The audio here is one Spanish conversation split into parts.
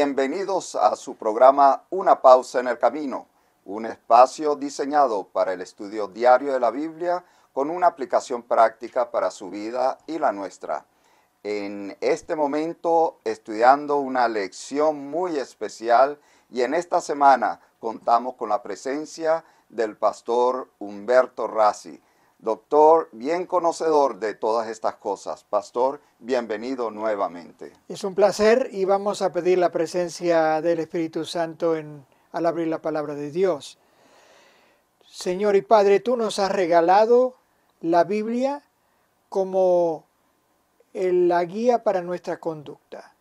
Bienvenidos a su programa Una pausa en el camino, un espacio diseñado para el estudio diario de la Biblia con una aplicación práctica para su vida y la nuestra. En este momento estudiando una lección muy especial y en esta semana contamos con la presencia del pastor Humberto Rassi. Doctor, bien conocedor de todas estas cosas. Pastor, bienvenido nuevamente. Es un placer y vamos a pedir la presencia del Espíritu Santo al abrir la palabra de Dios. Señor y Padre, tú nos has regalado la Biblia como la guía para nuestra conducta.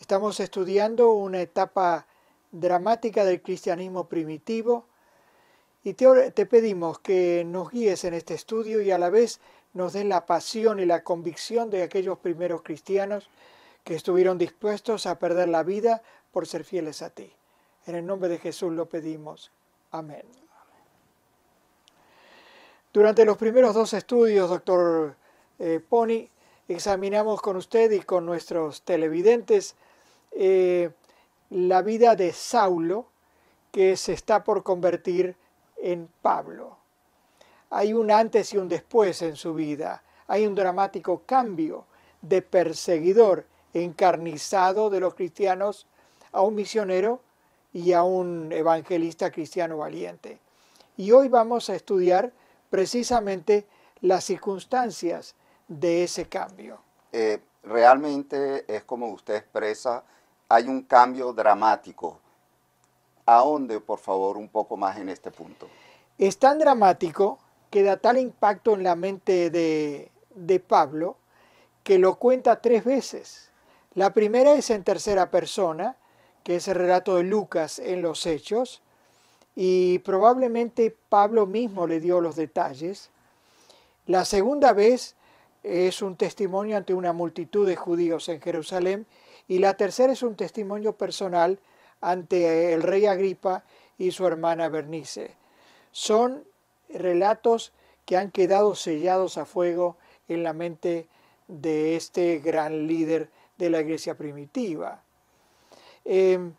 Estamos estudiando una etapa dramática del cristianismo primitivo y te, pedimos que nos guíes en este estudio y a la vez nos des la pasión y la convicción de aquellos primeros cristianos que estuvieron dispuestos a perder la vida por ser fieles a ti. En el nombre de Jesús lo pedimos. Amén. Durante los primeros dos estudios, doctor eh, Pony, examinamos con usted y con nuestros televidentes eh, la vida de Saulo, que se está por convertir en Pablo. Hay un antes y un después en su vida. Hay un dramático cambio de perseguidor encarnizado de los cristianos a un misionero y a un evangelista cristiano valiente. Y hoy vamos a estudiar precisamente las circunstancias de ese cambio. Eh, realmente es como usted expresa, hay un cambio dramático dónde, por favor un poco más en este punto. Es tan dramático que da tal impacto en la mente de, de Pablo que lo cuenta tres veces. La primera es en tercera persona, que es el relato de Lucas en los Hechos, y probablemente Pablo mismo le dio los detalles. La segunda vez es un testimonio ante una multitud de judíos en Jerusalén, y la tercera es un testimonio personal ante el rey Agripa y su hermana Bernice. Son relatos que han quedado sellados a fuego en la mente de este gran líder de la iglesia primitiva. Em,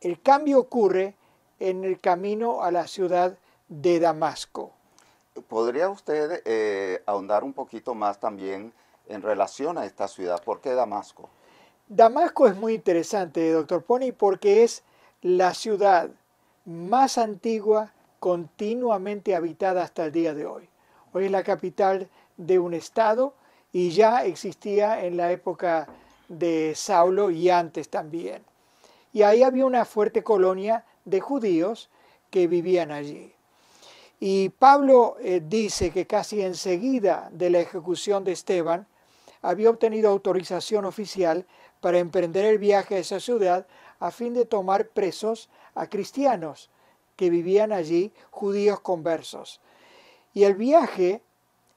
el cambio ocurre en el camino a la ciudad de Damasco. ¿Podría usted eh, ahondar un poquito más también en relación a esta ciudad? ¿Por qué Damasco? Damasco es muy interesante, doctor Pony, porque es la ciudad más antigua continuamente habitada hasta el día de hoy. Hoy es la capital de un estado y ya existía en la época de Saulo y antes también. Y ahí había una fuerte colonia de judíos que vivían allí. Y Pablo eh, dice que casi enseguida de la ejecución de Esteban había obtenido autorización oficial para emprender el viaje a esa ciudad a fin de tomar presos a cristianos que vivían allí, judíos conversos. Y el viaje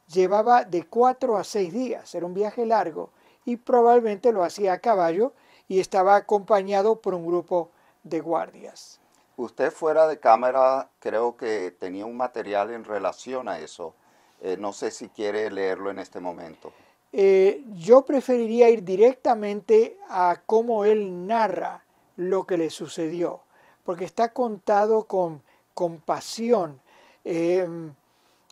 llevaba de cuatro a seis días, era un viaje largo, y probablemente lo hacía a caballo y estaba acompañado por un grupo de guardias. Usted fuera de cámara creo que tenía un material en relación a eso. Eh, no sé si quiere leerlo en este momento. Eh, yo preferiría ir directamente a cómo él narra lo que le sucedió, porque está contado con compasión em,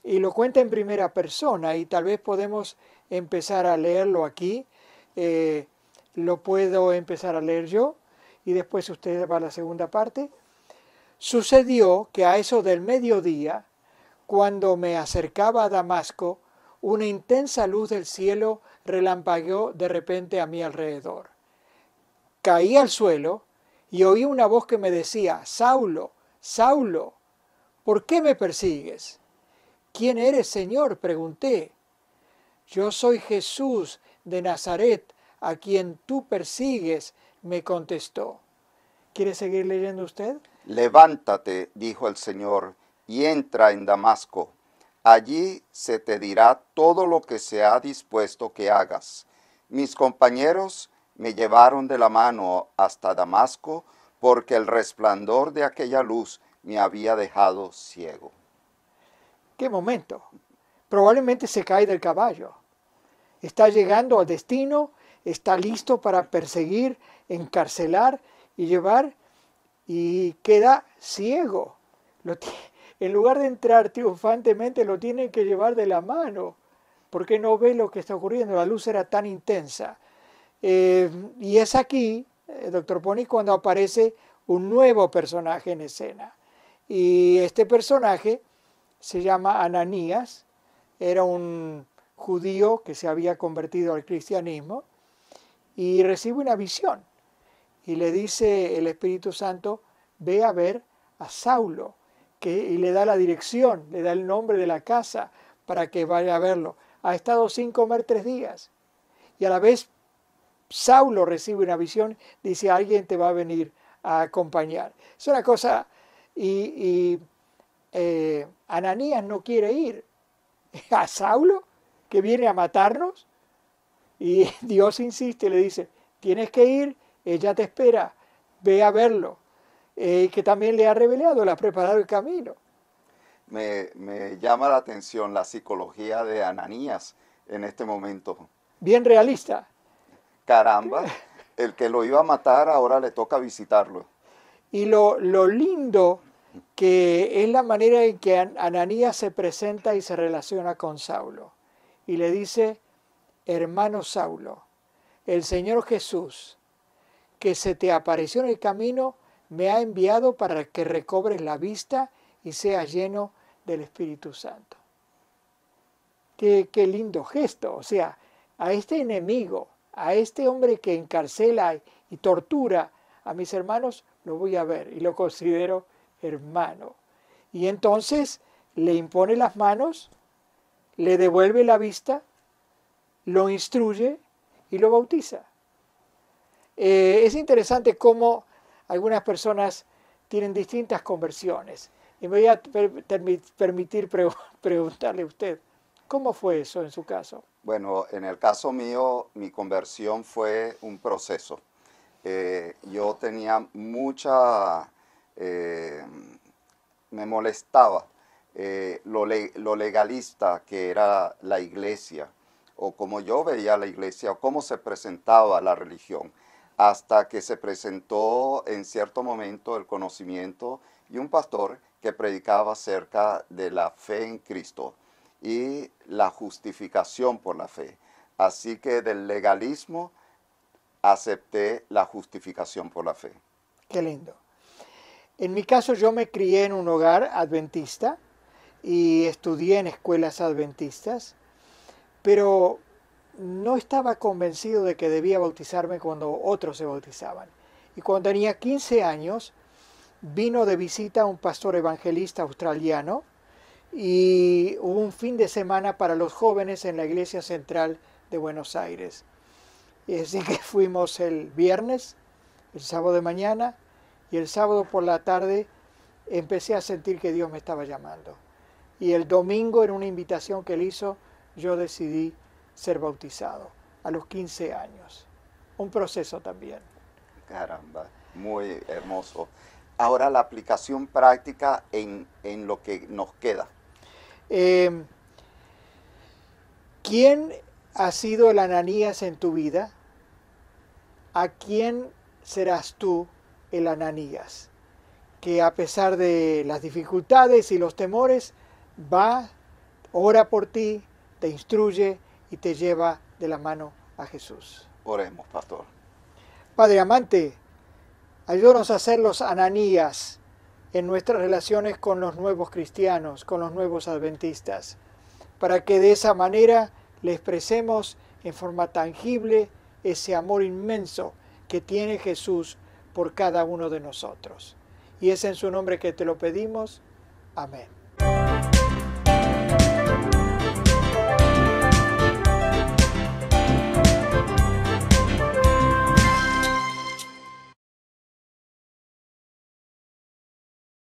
y lo cuenta en primera persona y tal vez podemos empezar a leerlo aquí. Eh, lo puedo empezar a leer yo y después usted va a la segunda parte. Sucedió que a eso del mediodía, cuando me acercaba a Damasco, una intensa luz del cielo relampagueó de repente a mi alrededor. Caí al suelo y oí una voz que me decía, Saulo, Saulo, ¿por qué me persigues? ¿Quién eres, Señor? pregunté. Yo soy Jesús de Nazaret, a quien tú persigues, me contestó. ¿Quiere seguir leyendo usted? Levántate, dijo el Señor, y entra en Damasco, Allí se te dirá todo lo que se ha dispuesto que hagas. Mis compañeros me llevaron de la mano hasta Damasco, porque el resplandor de aquella luz me había dejado ciego. ¡Qué momento! Probablemente se cae del caballo. Está llegando al destino, está listo para perseguir, encarcelar y llevar, y queda ciego. Lo en lugar de entrar triunfantemente, lo tiene que llevar de la mano, porque no ve lo que está ocurriendo, la luz era tan intensa. Eh, y es aquí, eh, doctor Pony, cuando aparece un nuevo personaje en escena. Y este personaje se llama Ananías, era un judío que se había convertido al cristianismo y recibe una visión. Y le dice el Espíritu Santo, ve a ver a Saulo, y le da la dirección, le da el nombre de la casa para que vaya a verlo. Ha estado sin comer tres días. Y a la vez Saulo recibe una visión, dice, alguien te va a venir a acompañar. Es una cosa, y, eh, Ananías no quiere ir a Saulo, que viene a matarnos. Y Dios insiste, le dice, tienes que ir, ella te espera, ve a verlo eh, que también le ha revelado, le ha preparado el camino. Me, me, llama la atención la psicología de Ananías en este momento. Bien realista. Caramba, el que lo iba a matar ahora le toca visitarlo. Y lo, lo lindo que es la manera en que Ananías se presenta y se relaciona con Saulo. Y le dice, hermano Saulo, el Señor Jesús, que se te apareció en el camino, me ha enviado para que recobres la vista y sea lleno del Espíritu Santo. Qué, qué lindo gesto, o sea, a este enemigo, a este hombre que encarcela y tortura a mis hermanos, lo voy a ver y lo considero hermano. Y entonces le impone las manos, le devuelve la vista, lo instruye y lo bautiza. Eh, es interesante cómo algunas personas tienen distintas conversiones. Y me voy a permitir preguntarle a usted, ¿cómo fue eso en su caso? Bueno, en el caso mío, mi conversión fue un proceso. Eh, yo tenía mucha... Eh, me molestaba eh, lo, lo legalista que era la iglesia, o como yo veía la iglesia, o cómo se presentaba la religión hasta que se presentó en cierto momento el conocimiento y un pastor que predicaba acerca de la fe en Cristo y la justificación por la fe. Así que del legalismo acepté la justificación por la fe. Qué lindo. En mi caso yo me crié en un hogar adventista y estudié en escuelas adventistas, pero no estaba convencido de que debía bautizarme cuando otros se bautizaban. Y cuando tenía 15 años, vino de visita un pastor evangelista australiano y hubo un fin de semana para los jóvenes en la iglesia central de Buenos Aires. Y así que fuimos el viernes, el sábado de mañana y el sábado por la tarde empecé a sentir que Dios me estaba llamando. Y el domingo, en una invitación que él hizo, yo decidí ser bautizado a los 15 años. Un proceso también. Caramba, muy hermoso. Ahora la aplicación práctica en, lo que nos queda. Em, ¿Quién ha sido el Ananías en tu vida? ¿A quién serás tú el Ananías? Que a pesar de las dificultades y los temores, va, ora por ti, te instruye, y te lleva de la mano a Jesús. Oremos, pastor. Padre amante, ayúdanos a ser los ananías en nuestras relaciones con los nuevos cristianos, con los nuevos adventistas, para que de esa manera le expresemos en forma tangible ese amor inmenso que tiene Jesús por cada uno de nosotros. Y es en su nombre que te lo pedimos. Amén.